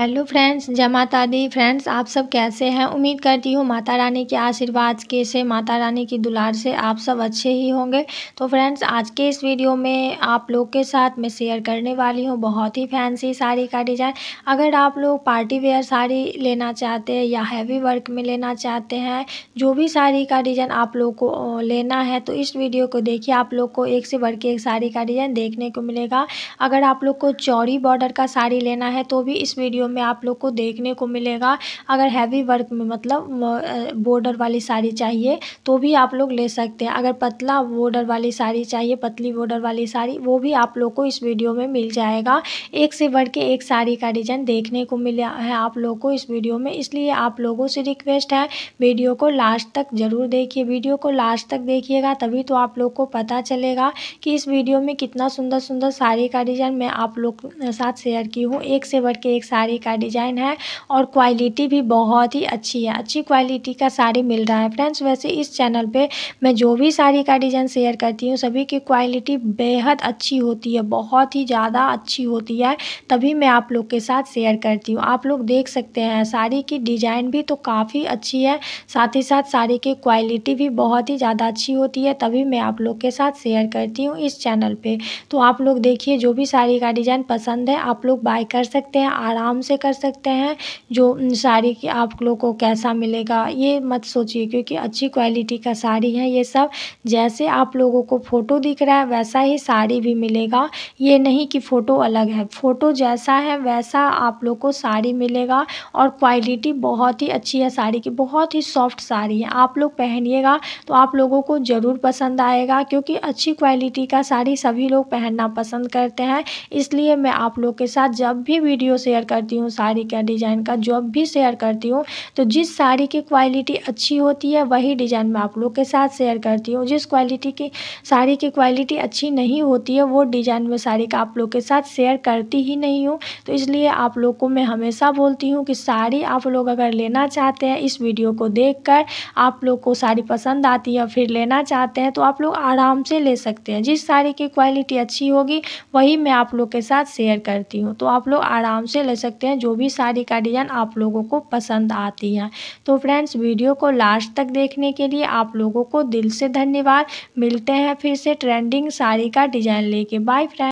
hello friends जय माता दी friends आप सब कैसे हैं उम्मीद करती हूँ माता रानी के आशीर्वाद के से माता रानी की दुलार से आप सब अच्छे ही होंगे तो फ्रेंड्स आज के इस वीडियो में आप लोग के साथ मैं शेयर करने वाली हूँ बहुत ही फैंसी साड़ी का डिज़ाइन अगर आप लोग पार्टी वेयर साड़ी लेना चाहते हैं या हैवी वर्क में लेना चाहते हैं जो भी साड़ी का डिज़ाइन आप लोग को लेना है तो इस वीडियो को देखिए आप लोग को एक से बढ़ के एक साड़ी का डिज़ाइन देखने को मिलेगा अगर आप लोग को चौड़ी बॉर्डर का साड़ी लेना है तो भी इस वीडियो में आप लोग को देखने को मिलेगा अगर हैवी वर्क में मतलब बॉर्डर वाली साड़ी चाहिए तो भी आप लोग ले सकते हैं अगर पतला बॉर्डर वाली साड़ी चाहिए पतली बॉर्डर वाली साड़ी वो भी आप लोग को इस वीडियो में मिल जाएगा एक से बढ़ के एक साड़ी का डिज़ाइन देखने को मिला है आप लोग को इस वीडियो में इसलिए आप लोगों से रिक्वेस्ट है वीडियो को लास्ट तक ज़रूर देखिए वीडियो को लास्ट तक देखिएगा तभी तो आप लोग को पता चलेगा कि इस वीडियो में कितना सुंदर सुंदर साड़ी का डिज़ाइन मैं आप लोग साथ शेयर की हूँ एक से बढ़ के एक साड़ी साड़ी का डिज़ाइन है और क्वालिटी भी बहुत ही अच्छी है अच्छी क्वालिटी का साड़ी मिल रहा है फ्रेंड्स वैसे इस चैनल पे मैं जो भी साड़ी का डिज़ाइन शेयर करती हूँ सभी की क्वालिटी बेहद अच्छी होती है बहुत ही ज़्यादा अच्छी होती है तभी मैं आप लोग के साथ शेयर करती हूँ आप लोग देख सकते हैं साड़ी की डिज़ाइन भी तो काफ़ी अच्छी है साथ ही साथ साड़ी की क्वालिटी भी बहुत ही ज़्यादा अच्छी होती है तभी मैं आप लोग के साथ शेयर करती हूँ इस चैनल पर तो आप लोग देखिए जो भी साड़ी का डिज़ाइन पसंद है आप लोग बाय कर सकते हैं आराम से कर सकते हैं जो साड़ी की आप लोग को कैसा मिलेगा ये मत सोचिए क्योंकि अच्छी क्वालिटी का साड़ी है ये सब जैसे आप लोगों को फ़ोटो दिख रहा है वैसा ही साड़ी भी मिलेगा ये नहीं कि फ़ोटो अलग है फ़ोटो जैसा है वैसा आप लोग को साड़ी मिलेगा और क्वालिटी बहुत ही अच्छी है साड़ी की बहुत ही सॉफ्ट साड़ी है आप लोग पहनिएगा तो आप लोगों को ज़रूर पसंद आएगा क्योंकि अच्छी क्वालिटी का साड़ी सभी लोग पहनना पसंद करते हैं इसलिए मैं आप लोग के साथ जब भी वीडियो शेयर कर करती हूँ साड़ी का डिज़ाइन का जॉब भी शेयर करती हूँ तो जिस साड़ी की क्वालिटी अच्छी होती है वही डिज़ाइन मैं आप लोग के साथ शेयर करती हूँ जिस क्वालिटी की साड़ी की क्वालिटी अच्छी नहीं होती है वो डिज़ाइन में साड़ी का आप लोग के साथ शेयर करती ही नहीं हूँ तो इसलिए आप लोग को मैं हमेशा बोलती हूँ कि साड़ी आप लोग अगर लेना चाहते हैं इस वीडियो को देख आप लोग को साड़ी पसंद आती है फिर लेना चाहते हैं तो आप लोग आराम से ले सकते हैं जिस साड़ी की क्वालिटी अच्छी होगी वही मैं आप लोग के साथ शेयर करती हूँ तो आप लोग आराम से ले सकते सकते हैं जो भी साड़ी का डिज़ाइन आप लोगों को पसंद आती है तो फ्रेंड्स वीडियो को लास्ट तक देखने के लिए आप लोगों को दिल से धन्यवाद मिलते हैं फिर से ट्रेंडिंग साड़ी का डिज़ाइन लेके बाय फ्रेंड